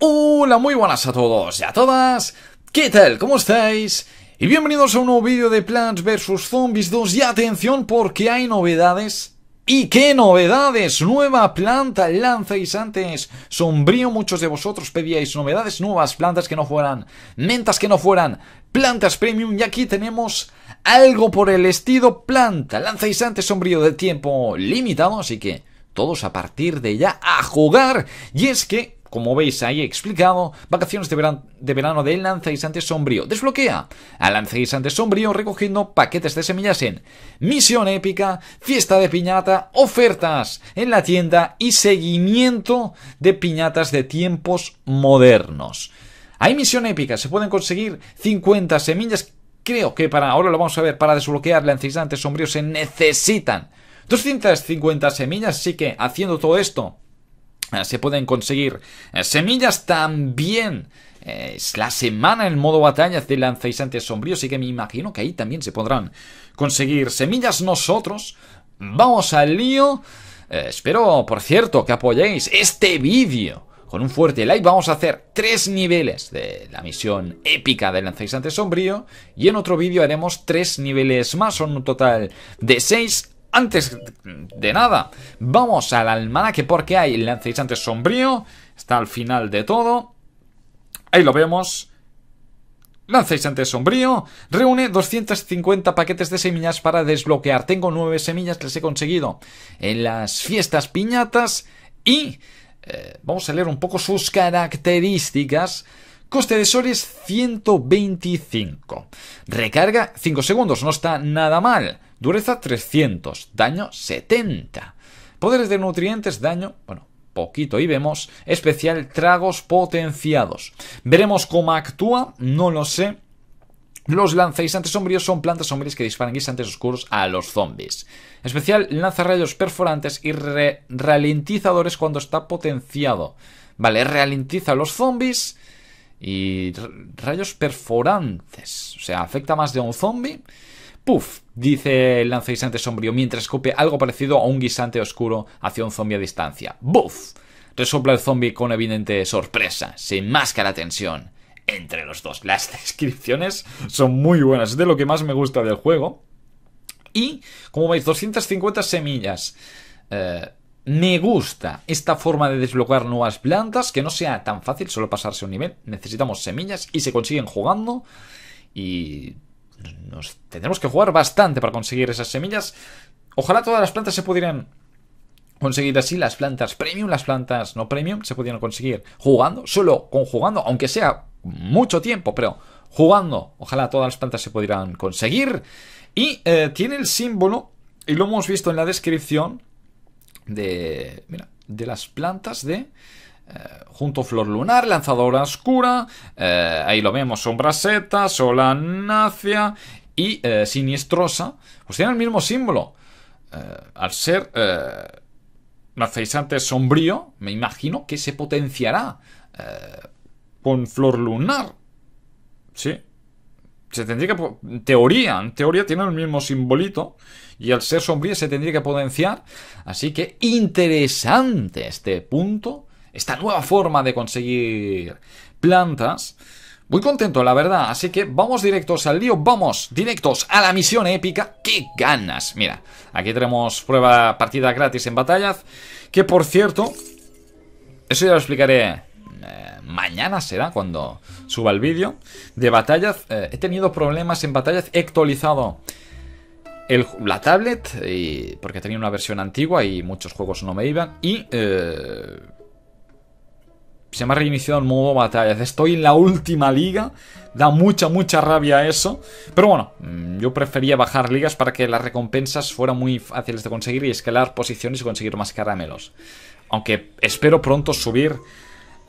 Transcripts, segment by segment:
Hola, muy buenas a todos y a todas. ¿Qué tal? ¿Cómo estáis? Y bienvenidos a un nuevo vídeo de Plants vs Zombies 2. Y atención porque hay novedades. ¿Y qué novedades? Nueva planta, lanzáis antes. Sombrío, muchos de vosotros pedíais novedades, nuevas plantas que no fueran, mentas que no fueran, plantas premium. Y aquí tenemos algo por el estilo planta. Lanzáis antes, sombrío de tiempo limitado. Así que todos a partir de ya a jugar. Y es que como veis ahí explicado, vacaciones de, verano de, verano Sombrío. Desbloquea a Lanza Sombrío recogiendo paquetes de semillas en Misión Épica, Fiesta de Piñata, ofertas en la tienda y seguimiento de piñatas de tiempos modernos. Hay Misión Épica, se pueden conseguir 50 semillas. Creo que para, ahora lo vamos a ver, para desbloquear Lanza Sombrío se necesitan 250 semillas, así que haciendo todo esto eh, se pueden conseguir eh, semillas también. Eh, es la semana en modo batalla de lanzacisantes sombríos, así que me imagino que ahí también se podrán conseguir semillas nosotros. Vamos al lío. espero, por cierto, que apoyéis este vídeo con un fuerte like. Vamos a hacer tres niveles de la misión épica del lanzacisantes sombrío y en otro vídeo haremos tres niveles más, son un total de seis antes de nada, vamos al almanaque porque hay antes sombrío. Está al final de todo. Ahí lo vemos. antes sombrío. Reúne 250 paquetes de semillas para desbloquear. Tengo 9 semillas que les he conseguido en las fiestas piñatas. Y eh, vamos a leer un poco sus características. Coste de Sores 125. Recarga 5 segundos, no está nada mal. Dureza 300, daño 70. Poderes de nutrientes, daño, bueno, poquito y vemos especial tragos potenciados. Veremos cómo actúa, no lo sé. Los lanzaisantes sombríos son plantas sombrías que disparan guisantes oscuros a los zombies. Especial lanza rayos perforantes y ralentizadores cuando está potenciado. Vale, ralentiza a los zombies y rayos perforantes. O sea, afecta más de un zombie ¡Puf! dice el lanzaguisante sombrío mientras escupe algo parecido a un guisante oscuro hacia un zombie a distancia. ¡Buf! Resopla el zombie con evidente sorpresa, sin máscara tensión. Entre los dos, las descripciones son muy buenas, es de lo que más me gusta del juego. Y, como veis, 250 semillas. Eh, me gusta esta forma de desbloquear nuevas plantas, que no sea tan fácil solo pasarse un nivel. Necesitamos semillas y se consiguen jugando. Y nos tendremos que jugar bastante para conseguir esas semillas. Ojalá todas las plantas se pudieran conseguir así las plantas premium, las plantas no premium, se pudieran conseguir jugando, solo con jugando, aunque sea mucho tiempo, pero jugando. Ojalá todas las plantas se pudieran conseguir. Y eh, tiene el símbolo, y lo hemos visto en la descripción, de, mira, de las plantas de eh, junto Flor Lunar, Lanzadora Oscura, eh, ahí lo vemos, Sombra Seta, Solanacia y eh, siniestrosa... pues tienen el mismo símbolo. al ser Naceisante Sombrío, me imagino que se potenciará con Flor Lunar. Sí. Se tendría que... En teoría, en teoría tiene el mismo simbolito. Y al ser sombrío se tendría que potenciar. Así que interesante este punto esta nueva forma de conseguir plantas. Muy contento, la verdad. Así que vamos directos al lío, vamos directos a la misión épica. ¡Qué ganas! Mira, aquí tenemos prueba partida gratis en batallas. Que por cierto, eso ya lo explicaré eh, mañana, será cuando suba el vídeo de batallas. Eh, he tenido problemas en batallas, he actualizado la tablet y, porque tenía una versión antigua y muchos juegos no me iban. Y. Eh, se me ha reiniciado el modo batallas. Estoy en la última liga. Da mucha, mucha rabia eso. Pero bueno, mm, yo prefería bajar ligas para que las recompensas fueran muy fáciles de conseguir y escalar posiciones y conseguir más caramelos. Aunque espero pronto subir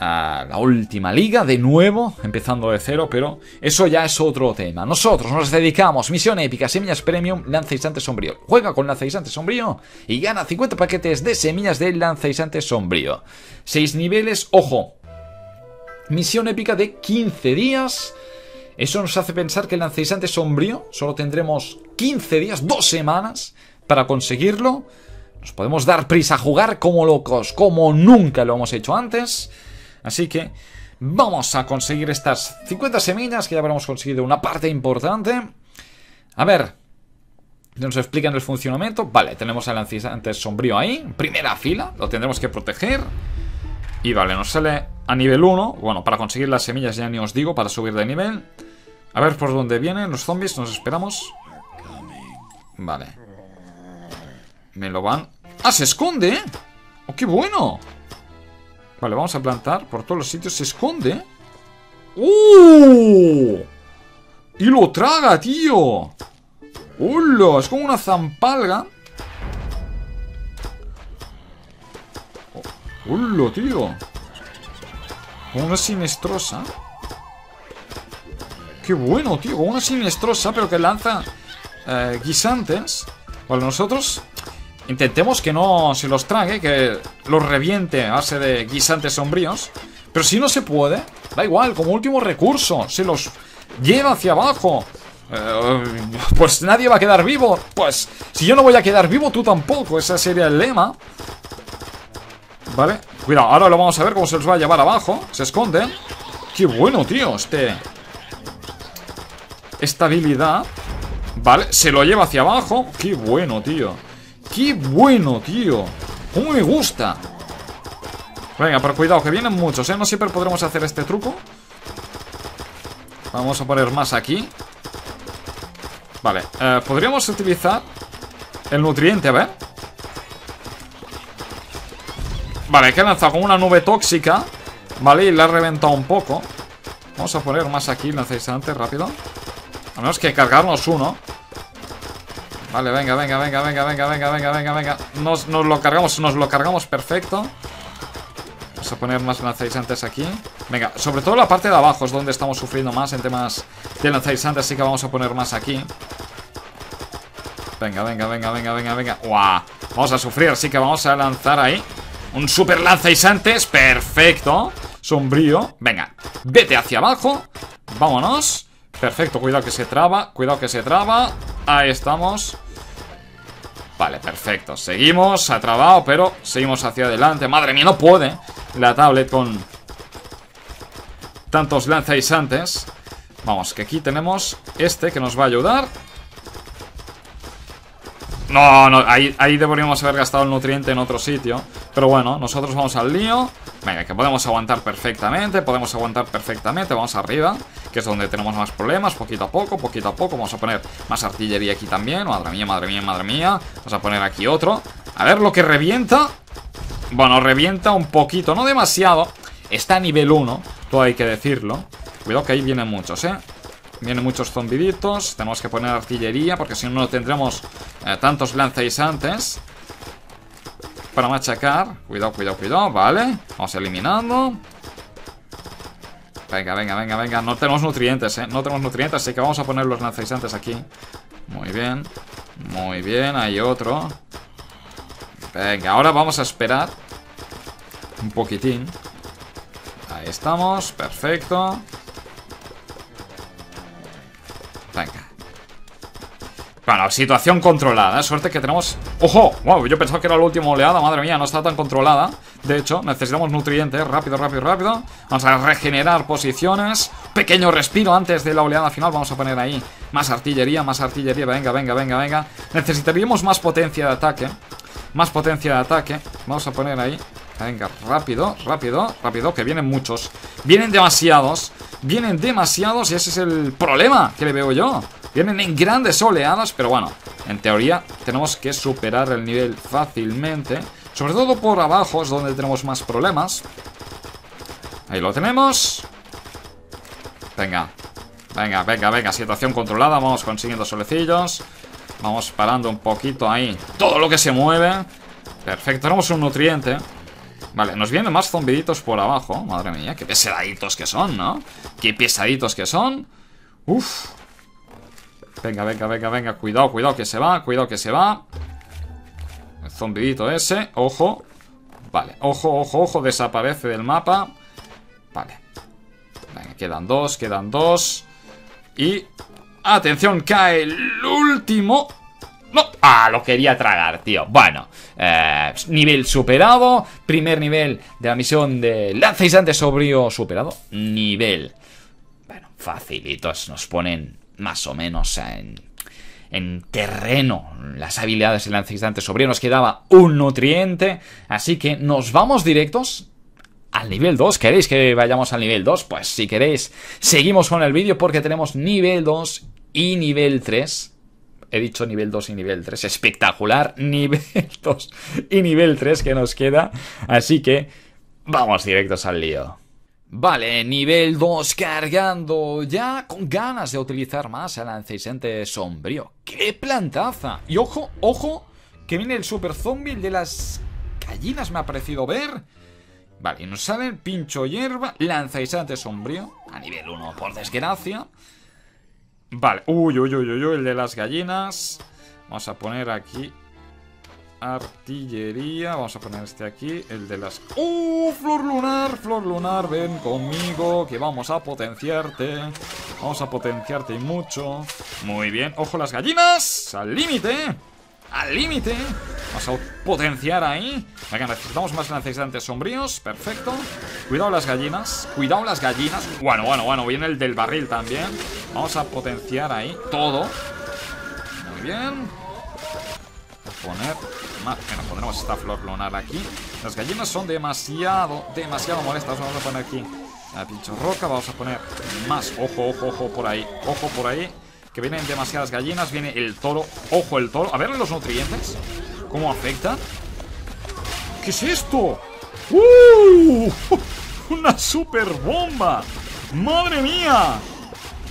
a la última liga de nuevo, empezando de cero, pero eso ya es otro tema. Nosotros nos dedicamos, misión épica, semillas premium, lanzaisante sombrío. Juega con lanza sombrío y gana 50 paquetes de semillas de lanza sombrío. 6 niveles, ojo. Misión épica de 15 días. Eso nos hace pensar que el lanzaisante sombrío solo tendremos 15 días, 2 semanas para conseguirlo. Nos podemos dar prisa a jugar como locos, como nunca lo hemos hecho antes. Así que vamos a conseguir estas 50 semillas, que ya habremos conseguido una parte importante. A ver, nos explican el funcionamiento. Vale, tenemos al antes sombrío ahí, primera fila, lo tendremos que proteger. Y vale, nos sale a nivel 1. Bueno, para conseguir las semillas ya ni os digo, para subir de nivel. A ver por dónde vienen los zombies, nos esperamos. Vale. Me lo van... ¡Ah, se esconde! ¡Oh, qué bueno! Vale, vamos a plantar por todos los sitios. Se esconde. ¡Uh! Y lo traga, tío. ¡Hola! Es como una zampalga. Oh, ¡Hola, tío! Como una sinestrosa. ¡Qué bueno, tío! Como una sinestrosa, pero que lanza eh, guisantes. Vale, nosotros Intentemos que no se los trague, que los reviente a base de guisantes sombríos. Pero si no se puede, da igual, como último recurso, se los lleva hacia abajo. Eh, pues nadie va a quedar vivo. Pues si yo no voy a quedar vivo, tú tampoco. Ese sería el lema. Vale, cuidado, ahora lo vamos a ver cómo se los va a llevar abajo. Se esconde Qué bueno, tío, este... Esta Vale, se lo lleva hacia abajo. Qué bueno, tío. ¡Qué bueno, tío! ¡Cómo me gusta! Venga, pero cuidado, que vienen muchos, ¿eh? No siempre podremos hacer este truco Vamos a poner más aquí Vale, eh, podríamos utilizar el nutriente, a ver Vale, que ha lanzado con una nube tóxica Vale, y la ha reventado un poco Vamos a poner más aquí, lanzáis antes, rápido A menos que cargarnos uno Vale, venga, venga, venga, venga, venga, venga, venga, venga, venga. Nos, nos lo cargamos, nos lo cargamos, perfecto. Vamos a poner más lanzaisantes aquí. Venga, sobre todo la parte de abajo es donde estamos sufriendo más en temas de lanzaisantes así que vamos a poner más aquí. Venga, venga, venga, venga, venga, venga. ¡Guau! Vamos a sufrir, así que vamos a lanzar ahí. Un super antes perfecto. Sombrío. Venga, vete hacia abajo. Vámonos. Perfecto, cuidado que se traba, cuidado que se traba. Ahí estamos. Vale, perfecto. Seguimos, se ha trabado, pero seguimos hacia adelante. Madre mía, no puede la tablet con tantos lanzais antes. Vamos, que aquí tenemos este que nos va a ayudar. No, no, ahí, ahí deberíamos haber gastado el nutriente en otro sitio Pero bueno, nosotros vamos al lío Venga, que podemos aguantar perfectamente Podemos aguantar perfectamente, vamos arriba Que es donde tenemos más problemas, poquito a poco Poquito a poco, vamos a poner más artillería aquí también Madre mía, madre mía, madre mía Vamos a poner aquí otro A ver lo que revienta Bueno, revienta un poquito, no demasiado Está a nivel 1, todo hay que decirlo Cuidado que ahí vienen muchos, eh Vienen muchos zombiditos. Tenemos que poner artillería porque si no, no tendremos eh, tantos lanceisantes. Para machacar. Cuidado, cuidado, cuidado. Vale. Vamos eliminando. Venga, venga, venga, venga. No tenemos nutrientes, ¿eh? No tenemos nutrientes, así que vamos a poner los lanceisantes aquí. Muy bien. Muy bien, hay otro. Venga, ahora vamos a esperar. Un poquitín. Ahí estamos, perfecto. Bueno, situación controlada. Suerte que tenemos... ¡Ojo! Wow, yo pensaba que era la última oleada. Madre mía, no está tan controlada. De hecho, necesitamos nutrientes. Rápido, rápido, rápido. Vamos a regenerar posiciones. Pequeño respiro antes de la oleada final. Vamos a poner ahí más artillería, más artillería. Venga, venga, venga, venga. Necesitaríamos más potencia de ataque. Más potencia de ataque. Vamos a poner ahí. Venga, rápido, rápido, rápido, que vienen muchos. Vienen demasiados. Vienen demasiados y ese es el problema que le veo yo. Vienen en grandes oleadas, pero bueno, en teoría tenemos que superar el nivel fácilmente. Sobre todo por abajo es donde tenemos más problemas. Ahí lo tenemos. Venga, venga, venga, venga. Situación controlada, vamos consiguiendo solecillos. Vamos parando un poquito ahí. Todo lo que se mueve. Perfecto, tenemos un nutriente. Vale, nos vienen más zombiditos por abajo. Madre mía, qué pesaditos que son, ¿no? Qué pesaditos que son. Uf, Venga, venga, venga, venga. Cuidado, cuidado que se va, cuidado que se va. El zombidito ese, ojo. Vale, ojo, ojo, ojo, desaparece del mapa. Vale. Venga, quedan dos, quedan dos. Y... Atención, cae el último. No, ah, lo quería tragar, tío. Bueno, eh, nivel superado. Primer nivel de la misión de lanza antes, sobrio superado. Nivel. Bueno, facilitos nos ponen más o menos en, terreno las habilidades del de sobre nos quedaba un nutriente, así que nos vamos directos al nivel 2. ¿Queréis que vayamos al nivel 2? Pues si queréis, seguimos con el vídeo porque tenemos nivel 2 y nivel 3. He dicho nivel 2 y nivel 3. Espectacular. Nivel 2 y nivel 3 que nos queda. Así que vamos directos al lío. Vale, nivel 2 cargando ya con ganas de utilizar más el sente sombrío. ¡Qué plantaza! Y ojo, ojo, que viene el super zombie, el de las gallinas me ha parecido ver. Vale, y nos el pincho hierba, lanzaisante sombrío, a nivel 1 por desgracia. Vale, uy, uy, uy, uy, uy, el de las gallinas. Vamos a poner aquí artillería. Vamos a poner este aquí, el de las... ¡Uh! Flor lunar, flor lunar, ven conmigo, que vamos a potenciarte. Vamos a potenciarte mucho. Muy bien. ¡Ojo las gallinas! ¡Al límite! ¡Al límite! Vamos a potenciar ahí. Venga, necesitamos más Necesitantes sombríos. Perfecto. Cuidado las gallinas. Cuidado las gallinas. Bueno, bueno, bueno. Viene el del barril también. Vamos a potenciar ahí todo. Muy bien. A poner que nos pondremos esta flor lunar aquí. Las gallinas son demasiado, demasiado molestas. Vamos a poner aquí la pincho roca. Vamos a poner más. Ojo, ojo, ojo por ahí. Ojo por ahí. Que vienen demasiadas gallinas. Viene el toro. Ojo el toro. A ver los nutrientes. ¿Cómo afecta? ¿Qué es esto? ¡Uh! ¡Una super bomba! ¡Madre mía!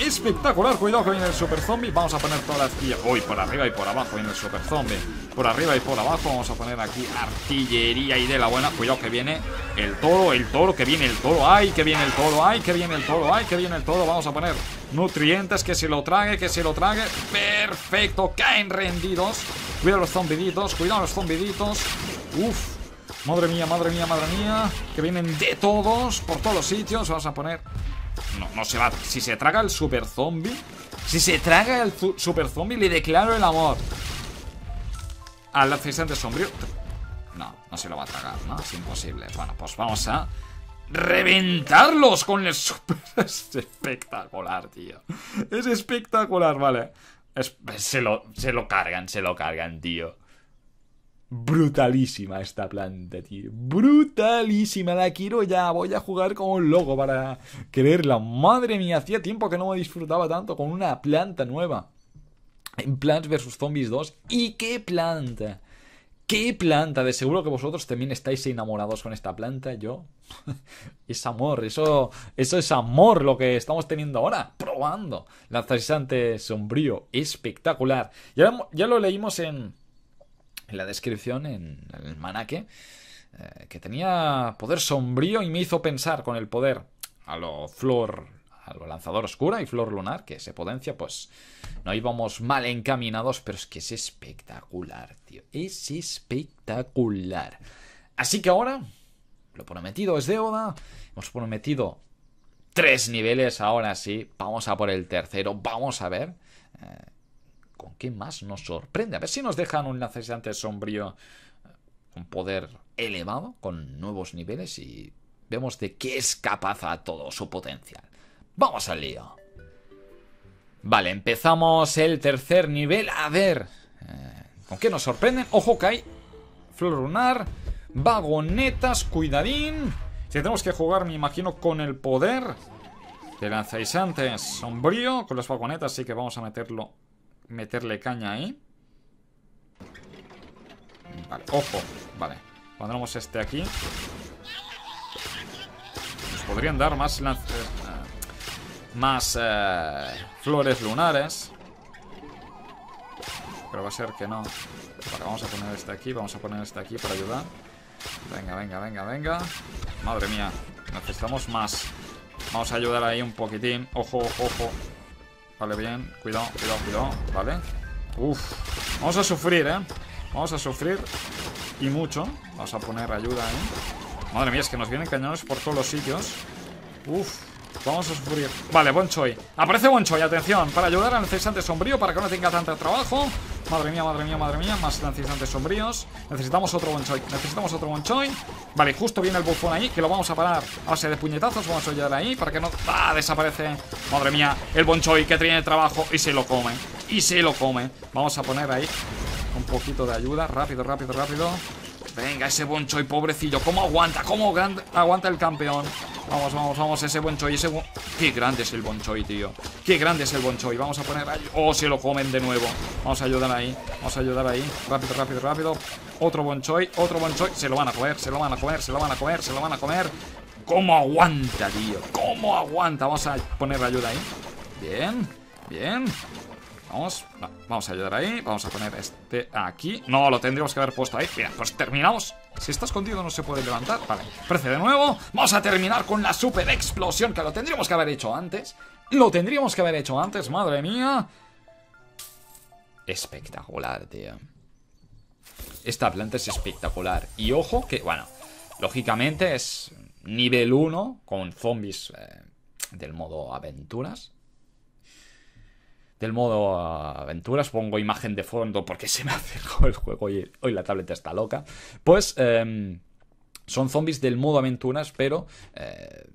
espectacular. Cuidado que viene el super zombie. Vamos a poner toda la artillería. uy, por arriba y por abajo viene el super zombie. Por arriba y por abajo vamos a poner aquí artillería y de la buena. Cuidado que viene el toro, el toro, que viene el toro. ¡Ay, que viene el toro! ¡Ay, que viene el toro! ¡Ay, que viene el toro! Vamos a poner nutrientes, que se lo trague, que se lo trague. ¡Perfecto! Caen rendidos. Cuidado los zombiditos, cuidado los zombiditos. ¡Uf! Madre mía, madre mía, madre mía. Que vienen de todos, por todos los sitios. Vamos a poner no, no se va. Si se traga el super zombie. Si se traga el super zombie, le declaro el amor. Al ah, asistente sombrío. No, no se lo va a tragar, ¿no? Es imposible. Bueno, pues vamos a reventarlos con el super. Es espectacular, tío. Es espectacular, vale. se, lo, se lo cargan, se lo cargan, tío brutalísima esta planta, tío. Brutalísima, la quiero ya. Voy a jugar como un loco para Creerla, Madre mía, hacía tiempo que no me disfrutaba tanto con una planta nueva. En Plants vs. Zombies 2. ¿Y qué planta? ¡Qué planta! De seguro que vosotros también estáis enamorados con esta planta. Yo. es amor. Eso, eso es amor lo que estamos teniendo ahora. Probando. Lanzarizante sombrío. Espectacular. Ya, ya lo leímos en la descripción, en el manaque, eh, que tenía poder sombrío y me hizo pensar con el poder a lo flor, a lanzador oscura y flor lunar, que se potencia, pues no íbamos mal encaminados, pero es que es espectacular, tío. Es espectacular. Así que ahora, lo prometido es Oda Hemos prometido tres niveles, ahora sí. Vamos a por el tercero, vamos a ver. Eh, ¿Con qué más nos sorprende? A ver si nos dejan un necesitante sombrío con eh, poder elevado, con nuevos niveles y vemos de qué es capaz a todo su potencial. ¡Vamos al lío! Vale, empezamos el tercer nivel. A ver, eh, ¿con qué nos sorprenden? Ojo que hay flor lunar, vagonetas, cuidadín. Si tenemos que jugar, me imagino, con el poder de antes sombrío. Con las vagonetas Así que vamos a meterlo meterle caña ahí. Vale, ojo. Vale. Pondremos este aquí. Nos podrían dar más... Eh, más eh, flores lunares. Pero va a ser que no. Vale, vamos a poner este aquí. Vamos a poner este aquí para ayudar. Venga, venga, venga, venga. Madre mía. Necesitamos más. Vamos a ayudar ahí un poquitín. Ojo, ojo, ojo. Vale, bien. Cuidado, cuidado, cuidado. Vale. Uf. Vamos a sufrir, ¿eh? Vamos a sufrir. Y mucho. Vamos a poner ayuda, ¿eh? Madre mía, es que nos vienen cañones por todos los sitios. Uf. Vamos a sufrir. Vale, buen choi Aparece choi, atención. Para ayudar al necesitante sombrío para que no tenga tanto trabajo. Madre mía, madre mía, madre mía. Más lancinantes sombríos. Necesitamos otro bonchoy. Necesitamos otro bonchoy. Vale, justo viene el bufón ahí, que lo vamos a parar a de puñetazos. Vamos a soñar ahí para que no... ¡Ah! Desaparece. Madre mía, el bonchoy que tiene trabajo y se lo come. Y se lo come. Vamos a poner ahí un poquito de ayuda. Rápido, rápido, rápido. Venga, ese Bonchoy, pobrecillo. ¿Cómo aguanta? ¿Cómo aguanta el campeón? Vamos, vamos, vamos. Ese Bonchoy, ese... Qué grande es el Bonchoy, tío. Qué grande es el Bonchoy. Vamos a poner... Oh, se lo comen de nuevo. Vamos a ayudar ahí. Vamos a ayudar ahí. Rápido, rápido, rápido. Otro Bonchoy, otro Bonchoy. Se lo van a comer, se lo van a comer, se lo van a comer, se lo van a comer. ¿Cómo aguanta, tío? ¿Cómo aguanta? Vamos a poner ayuda ahí. Bien, bien. Vamos, a ayudar ahí Vamos a poner este aquí No, lo tendríamos que haber puesto ahí mira pues terminamos Si está escondido no se puede levantar Vale, parece de nuevo Vamos a terminar con la super explosión Que lo tendríamos que haber hecho antes Lo tendríamos que haber hecho antes, madre mía Espectacular, tío Esta planta es espectacular Y ojo que, bueno Lógicamente es nivel 1 Con zombies eh, del modo aventuras del modo aventuras, pongo imagen de fondo porque se me acercó el juego y hoy la tableta está loca, pues em, son zombies del modo aventuras, pero eh,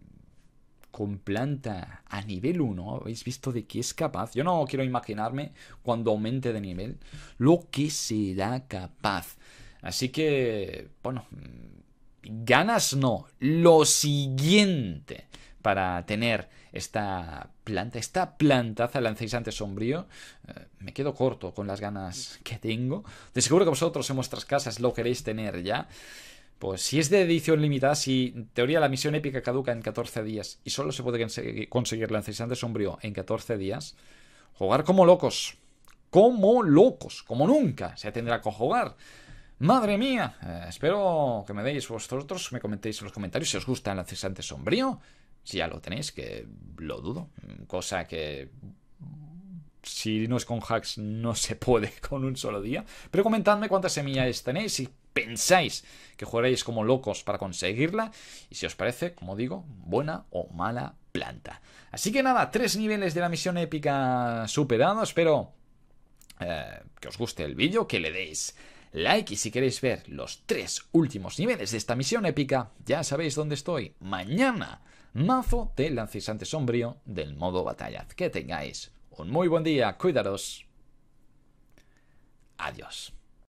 con planta a nivel 1, habéis visto de qué es capaz. Yo no quiero imaginarme cuando aumente de nivel lo que será capaz. Así que, bueno, ganas no, lo siguiente para tener esta planta, esta plantaza antes sombrío, eh, me quedo corto con las ganas que tengo. De seguro que vosotros en vuestras casas lo queréis tener ya. Pues si es de edición limitada, si en teoría la misión épica caduca en 14 días y solo se puede conseguir Lanceisante sombrío en 14 días, jugar como locos. Como locos, como nunca se tendrá que jugar. Madre mía, eh, espero que me deis vosotros, me comentéis en los comentarios si os gusta el sombrío si ya lo tenéis, que lo dudo. Cosa que si no es con hacks no se puede con un solo día. Pero comentadme cuántas semillas tenéis, si pensáis que jugaréis como locos para conseguirla y si os parece, como digo, buena o mala planta. Así que nada, tres niveles de la misión épica superados, espero eh, que os guste el vídeo, que le deis like y si queréis ver los tres últimos niveles de esta misión épica, ya sabéis dónde estoy, mañana mazo de lancisante sombrío del modo batalla. Que tengáis un muy buen día, cuidaros. Adiós.